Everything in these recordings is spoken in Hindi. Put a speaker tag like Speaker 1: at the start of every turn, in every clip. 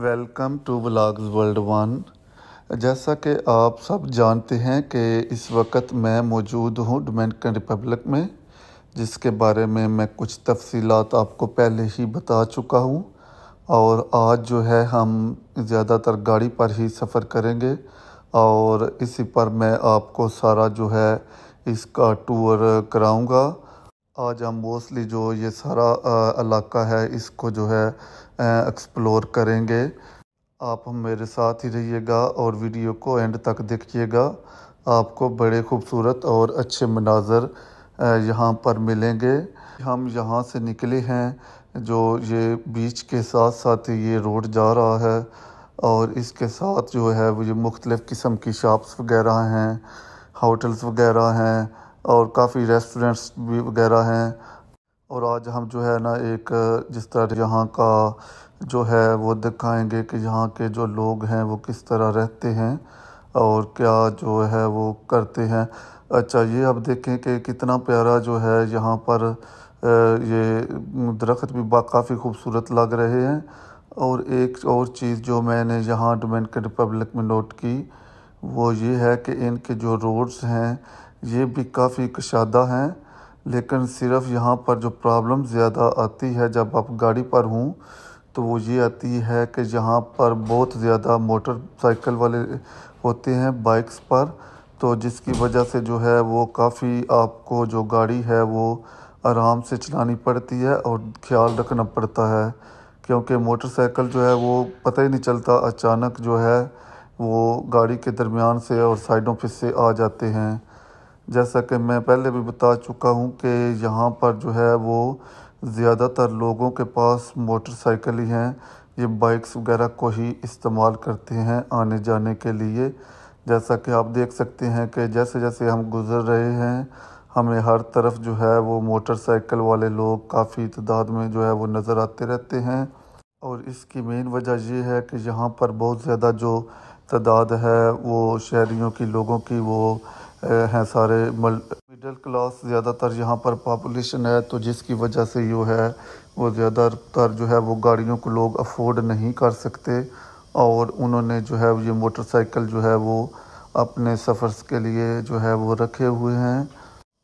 Speaker 1: welcome to vlogs world one जैसा कि आप सब जानते हैं कि इस वक्त मैं मौजूद हूँ डोमिनिकन रिपब्लिक में जिसके बारे में मैं कुछ तफसीलात आपको पहले ही बता चुका हूँ और आज जो है हम ज़्यादातर गाड़ी पर ही सफ़र करेंगे और इसी पर मैं आपको सारा जो है इसका टूर कराऊँगा आज हम मोस्टली जो ये सारा इलाका है इसको जो है एक्सप्लोर करेंगे आप हम मेरे साथ ही रहिएगा और वीडियो को एंड तक देखिएगा आपको बड़े खूबसूरत और अच्छे मनाजर यहाँ पर मिलेंगे हम यहाँ से निकले हैं जो ये बीच के साथ साथ ये रोड जा रहा है और इसके साथ जो है वो ये मुख्तलिफ़ किस्म की शॉप्स वगैरह हैं होटल्स वगैरह हैं और काफ़ी रेस्टोरेंट्स भी वगैरह हैं और आज हम जो है ना एक जिस तरह यहाँ का जो है वो दिखाएंगे कि यहाँ के जो लोग हैं वो किस तरह रहते हैं और क्या जो है वो करते हैं अच्छा ये अब देखें कि कितना प्यारा जो है यहाँ पर ये दरख्त भी काफ़ी खूबसूरत लग रहे हैं और एक और चीज़ जो मैंने यहाँ डोमेनिकन रिपब्लिक में नोट की वो ये है कि इनके जो रोड्स हैं ये भी काफ़ी कशादा हैं लेकिन सिर्फ यहाँ पर जो प्रॉब्लम ज़्यादा आती है जब आप गाड़ी पर हूँ तो वो ये आती है कि यहाँ पर बहुत ज़्यादा मोटरसाइकिल वाले होते हैं बाइक्स पर तो जिसकी वजह से जो है वो काफ़ी आपको जो गाड़ी है वो आराम से चलानी पड़ती है और ख्याल रखना पड़ता है क्योंकि मोटरसाइकिल जो है वो पता ही नहीं चलता अचानक जो है वो गाड़ी के दरमियान से और साइडों पर से आ जाते हैं जैसा कि मैं पहले भी बता चुका हूँ कि यहाँ पर जो है वो ज़्यादातर लोगों के पास मोटरसाइकिल ही हैं ये बाइक्स वगैरह को ही इस्तेमाल करते हैं आने जाने के लिए जैसा कि आप देख सकते हैं कि जैसे जैसे हम गुज़र रहे हैं हमें हर तरफ जो है वो मोटरसाइकिल वाले लोग काफ़ी तादाद में जो है वो नज़र आते रहते हैं और इसकी मेन वजह यह है कि यहाँ पर बहुत ज़्यादा जो तादाद है वो शहरीों की लोगों की वो हैं सारे मल मिडिल क्लास ज़्यादातर यहाँ पर पॉपुलेशन है तो जिसकी वजह से जो है वो ज़्यादातर जो है वो गाड़ियों को लोग अफोर्ड नहीं कर सकते और उन्होंने जो है ये मोटरसाइकिल जो है वो अपने सफ़र के लिए जो है वो रखे हुए हैं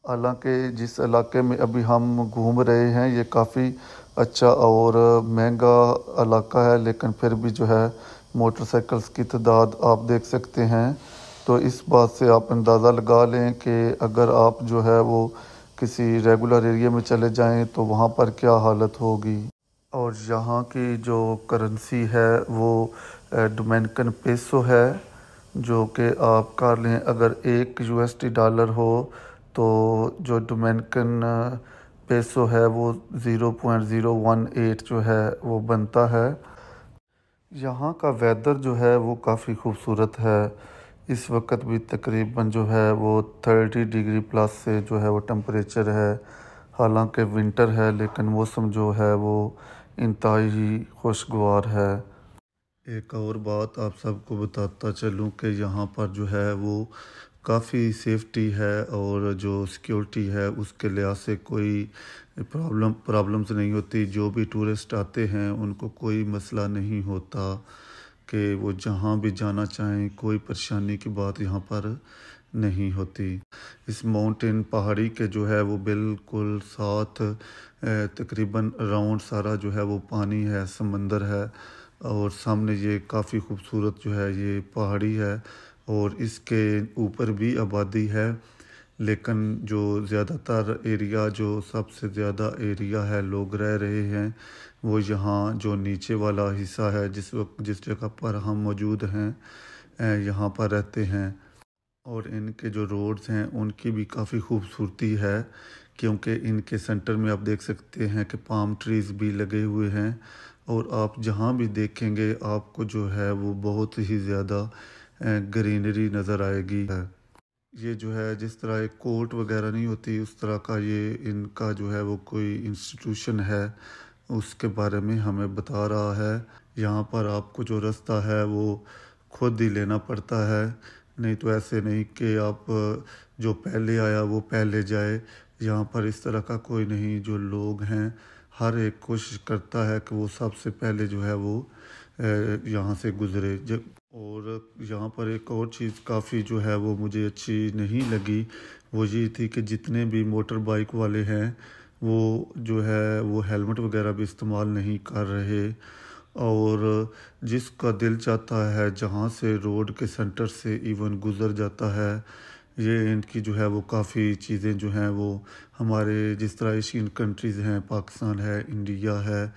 Speaker 1: हालांकि जिस इलाके में अभी हम घूम रहे हैं ये काफ़ी अच्छा और महंगा इलाका है लेकिन फिर भी जो है मोटरसाइकिल्स की तादाद आप देख सकते हैं तो इस बात से आप अंदाज़ा लगा लें कि अगर आप जो है वो किसी रेगुलर एरिया में चले जाएं तो वहाँ पर क्या हालत होगी और यहाँ की जो करेंसी है वो डोमिनिकन पेसो है जो कि आप कर लें अगर एक यूएसडी डॉलर हो तो जो डोमिनिकन पेसो है वो zero point zero one eight जो है वो बनता है यहाँ का वेदर जो है वो काफ़ी खूबसूरत है इस वक्त भी तकरीबन जो है वो थर्टी डिग्री प्लस से जो है वो टम्परेचर है हालांकि विंटर है लेकिन मौसम जो है वो इंतहाई ही खुशगवार है एक और बात आप सबको बताता चलूँ कि यहाँ पर जो है वो काफ़ी सेफ्टी है और जो सिक्योरिटी है उसके लिहाज से कोई प्रॉब्लम प्रॉब्लम्स नहीं होती जो भी टूरिस्ट आते हैं उनको कोई मसला नहीं होता कि वो जहाँ भी जाना चाहें कोई परेशानी की बात यहाँ पर नहीं होती इस माउंटेन पहाड़ी के जो है वो बिल्कुल साथ तकरीबन अराउंड सारा जो है वो पानी है समंदर है और सामने ये काफ़ी खूबसूरत जो है ये पहाड़ी है और इसके ऊपर भी आबादी है लेकिन जो ज़्यादातर एरिया जो सबसे ज़्यादा एरिया है लोग रह रहे हैं वो यहाँ जो नीचे वाला हिस्सा है जिस वक्त जिस जगह पर हम मौजूद हैं यहाँ पर रहते हैं और इनके जो रोड्स हैं उनकी भी काफ़ी खूबसूरती है क्योंकि इनके सेंटर में आप देख सकते हैं कि पाम ट्रीज़ भी लगे हुए हैं और आप जहाँ भी देखेंगे आपको जो है वो बहुत ही ज़्यादा ग्रीनरी नज़र आएगी है ये जो है जिस तरह एक कोर्ट वगैरह नहीं होती उस तरह का ये इनका जो है वो कोई इंस्टीट्यूशन है उसके बारे में हमें बता रहा है यहाँ पर आपको जो रास्ता है वो खुद ही लेना पड़ता है नहीं तो ऐसे नहीं कि आप जो पहले आया वो पहले जाए यहाँ पर इस तरह का कोई नहीं जो लोग हैं हर एक कोशिश करता है कि वो सबसे पहले जो है वो यहाँ से गुजरे जब और यहाँ पर एक और चीज़ काफ़ी जो है वो मुझे अच्छी नहीं लगी वो ये थी कि जितने भी मोटर बाइक वाले हैं वो जो है वो हेलमेट वगैरह भी इस्तेमाल नहीं कर रहे और जिसका दिल चाहता है जहाँ से रोड के सेंटर से इवन गुज़र जाता है ये इनकी जो है वो काफ़ी चीज़ें जो हैं वो हमारे जिस तरह एशियन कंट्रीज़ हैं पाकिस्तान है इंडिया है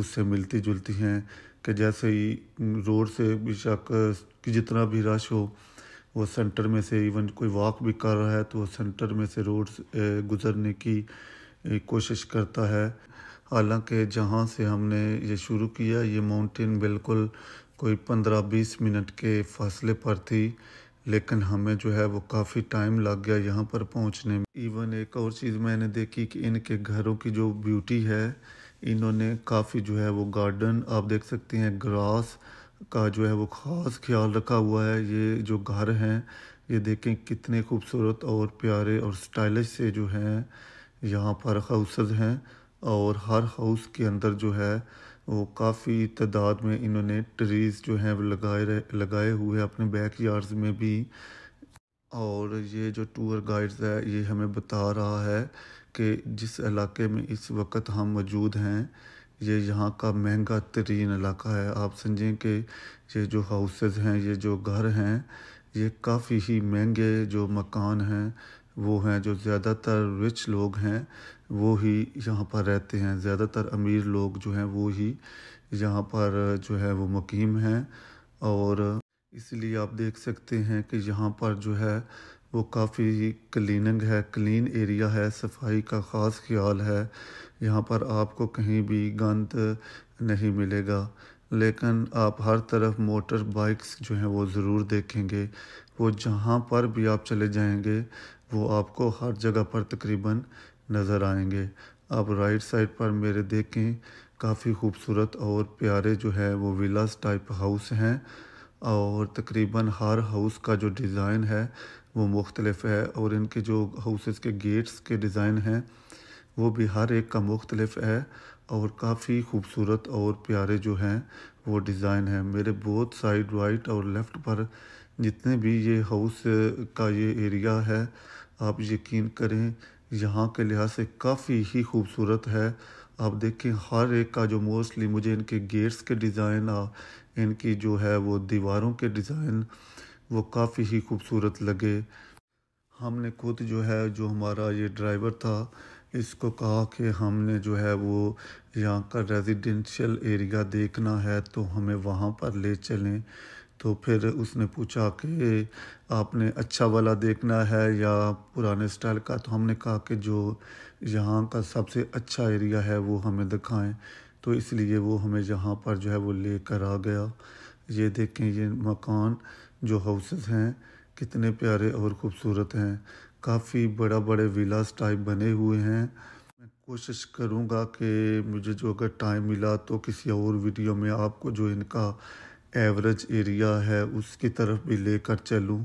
Speaker 1: उससे मिलती जुलती हैं कि जैसे ही रोड से बेशक कि जितना भी रश हो वो सेंटर में से इवन कोई वॉक भी कर रहा है तो वो सेंटर में से रोड गुज़रने की कोशिश करता है हालांकि जहां से हमने ये शुरू किया ये माउंटेन बिल्कुल कोई पंद्रह बीस मिनट के फासले पर थी लेकिन हमें जो है वो काफ़ी टाइम लग गया यहाँ पर पहुँचने में इवन एक और चीज़ मैंने देखी कि इनके घरों की जो ब्यूटी है इन्होंने काफ़ी जो है वो गार्डन आप देख सकते हैं ग्रास का जो है वो ख़ास ख्याल रखा हुआ है ये जो घर हैं ये देखें कितने खूबसूरत और प्यारे और स्टाइलिश से जो हैं यहाँ पर हाउसेज हैं और हर हाउस के अंदर जो है वो काफ़ी तादाद में इन्होंने ट्रीज़ जो हैं वो लगाए लगाए हुए अपने बैक यार्ड्स में भी और ये जो टूर गाइड्स है ये हमें बता रहा है कि जिस इलाके में इस वक्त हम मौजूद हैं ये यहाँ का महंगा तरीन इलाका है आप समझें कि ये जो हाउसेस हैं ये जो घर हैं ये काफ़ी ही महंगे जो मकान हैं वो हैं जो ज़्यादातर रिच लोग हैं वो ही यहाँ पर रहते हैं ज़्यादातर अमीर लोग जो हैं वो ही यहाँ पर जो है वो मुकीम हैं और इसलिए आप देख सकते हैं कि यहाँ पर जो है वो काफ़ी क्लीनिंग है क्लीन एरिया है सफाई का ख़ास ख्याल है यहाँ पर आपको कहीं भी गंद नहीं मिलेगा लेकिन आप हर तरफ मोटर बाइक्स जो हैं वो ज़रूर देखेंगे वो जहाँ पर भी आप चले जाएंगे वो आपको हर जगह पर तकरीबन नज़र आएंगे आप राइट साइड पर मेरे देखें काफ़ी खूबसूरत और प्यारे जो है वो विलास टाइप हाउस हैं और तकरीबन हर हाउस का जो डिज़ाइन है वो मुख्तलफ है और इनके जो हाउसेस के गेट्स के डिज़ाइन हैं वो भी हर एक का मुख्तलफ है और काफ़ी खूबसूरत और प्यारे जो हैं वो डिज़ाइन है मेरे बोथ साइड राइट और लेफ़्ट पर जितने भी ये हाउस का ये एरिया है आप यकीन करें यहाँ के लिहाज से काफ़ी ही खूबसूरत है आप देखें हर एक का जो मोस्टली मुझे इनके गेट्स के डिज़ाइन इनकी जो है वो दीवारों के डिज़ाइन वो काफ़ी ही खूबसूरत लगे हमने खुद जो है जो हमारा ये ड्राइवर था इसको कहा कि हमने जो है वो यहाँ का रेजिडेंशियल एरिया देखना है तो हमें वहाँ पर ले चलें तो फिर उसने पूछा कि आपने अच्छा वाला देखना है या पुराने स्टाइल का तो हमने कहा कि जो यहाँ का सबसे अच्छा एरिया है वो हमें दिखाएं तो इसलिए वो हमें यहाँ पर जो है वो ले कर आ गया ये देखें ये मकान जो हाउसेस हैं कितने प्यारे और ख़ूबसूरत हैं काफ़ी बड़ा बड़े विलास टाइप बने हुए हैं मैं कोशिश करूँगा कि मुझे जो अगर टाइम मिला तो किसी और वीडियो में आपको जो इनका एवरेज एरिया है उसकी तरफ भी लेकर चलूँ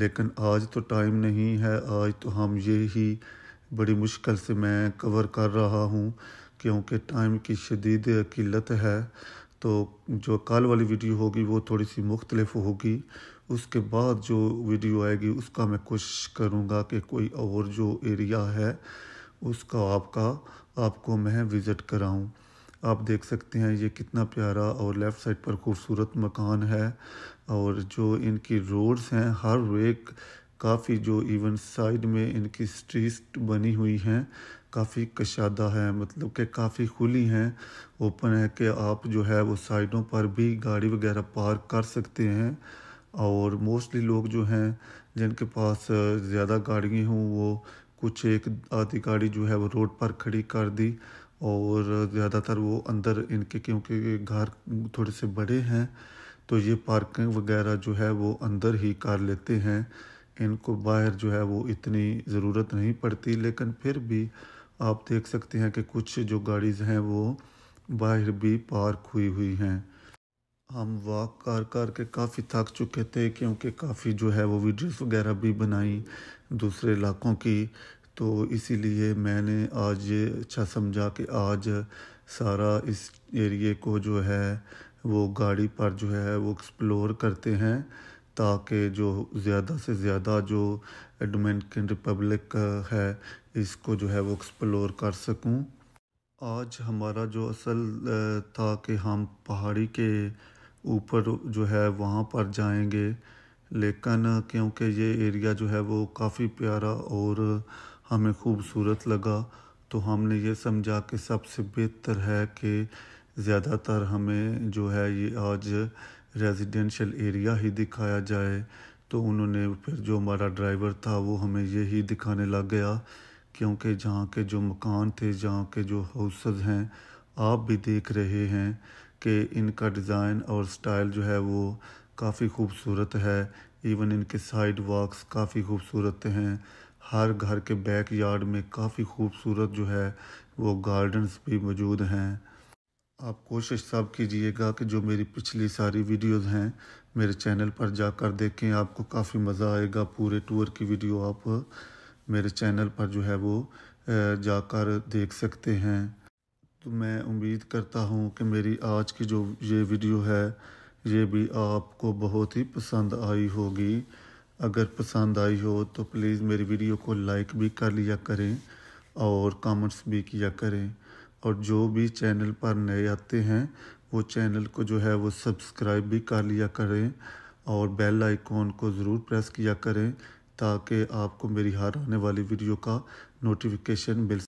Speaker 1: लेकिन आज तो टाइम नहीं है आज तो हम ये ही बड़ी मुश्किल से मैं कवर कर रहा हूँ क्योंकि टाइम की शदीद किल्लत है तो जो कल वाली वीडियो होगी वो थोड़ी सी मुख्तलफ होगी उसके बाद जो वीडियो आएगी उसका मैं कोशिश करूँगा कि कोई और जो एरिया है उसका आपका आपको मैं विज़िट कराऊँ आप देख सकते हैं ये कितना प्यारा और लेफ़्ट साइड पर खूबसूरत मकान है और जो इनकी रोड्स हैं हर एक काफ़ी जो इवन साइड में इनकी स्ट्रीट बनी हुई हैं काफ़ी कशादा है मतलब कि काफ़ी खुली हैं ओपन है कि आप जो है वो साइडों पर भी गाड़ी वगैरह पार्क कर सकते हैं और मोस्टली लोग जो हैं जिनके पास ज़्यादा गाड़ियाँ हों वो कुछ एक आधी गाड़ी जो है वो रोड पर खड़ी कर दी और ज़्यादातर वो अंदर इनके क्योंकि घर थोड़े से बड़े हैं तो ये पार्किंग वगैरह जो है वो अंदर ही कर लेते हैं इनको बाहर जो है वो इतनी ज़रूरत नहीं पड़ती लेकिन फिर भी आप देख सकते हैं कि कुछ जो गाड़ीज़ हैं वो बाहर भी पार्क हुई हुई हैं हम वॉक कर कर के काफ़ी थक चुके थे क्योंकि काफ़ी जो है वो वीडियोस वगैरह भी बनाई दूसरे इलाकों की तो इसीलिए मैंने आज ये अच्छा समझा कि आज सारा इस एरिए को जो है वो गाड़ी पर जो है वो एक्सप्लोर करते हैं ताकि जो ज़्यादा से ज़्यादा जो डोमिनिकन रिपब्लिक है इसको जो है वो एक्सप्लोर कर सकूं आज हमारा जो असल था कि हम पहाड़ी के ऊपर जो है वहाँ पर जाएंगे लेकिन क्योंकि ये एरिया जो है वो काफ़ी प्यारा और हमें खूबसूरत लगा तो हमने ये समझा कि सबसे बेहतर है कि ज़्यादातर हमें जो है ये आज रेजिडेंशल एरिया ही दिखाया जाए तो उन्होंने फिर जो हमारा ड्राइवर था वो हमें यही दिखाने लग गया क्योंकि जहाँ के जो मकान थे जहाँ के जो हाउसेज हैं आप भी देख रहे हैं कि इनका डिज़ाइन और स्टाइल जो है वो काफ़ी खूबसूरत है इवन इनके साइड वॉक्स काफ़ी खूबसूरत हैं हर घर के बैक यार्ड में काफ़ी खूबसूरत जो है वो गार्डन्स भी मौजूद हैं आप कोशिश सब कीजिएगा कि जो मेरी पिछली सारी वीडियोस हैं मेरे चैनल पर जाकर देखें आपको काफ़ी मज़ा आएगा पूरे टूर की वीडियो आप मेरे चैनल पर जो है वो जाकर देख सकते हैं तो मैं उम्मीद करता हूँ कि मेरी आज की जो ये वीडियो है ये भी आपको बहुत ही पसंद आई होगी अगर पसंद आई हो तो प्लीज़ मेरी वीडियो को लाइक भी कर लिया करें और कमेंट्स भी किया करें और जो भी चैनल पर नए आते हैं वो चैनल को जो है वो सब्सक्राइब भी कर लिया करें और बेल आइकॉन को ज़रूर प्रेस किया करें ताकि आपको मेरी हर आने वाली वीडियो का नोटिफिकेशन मिल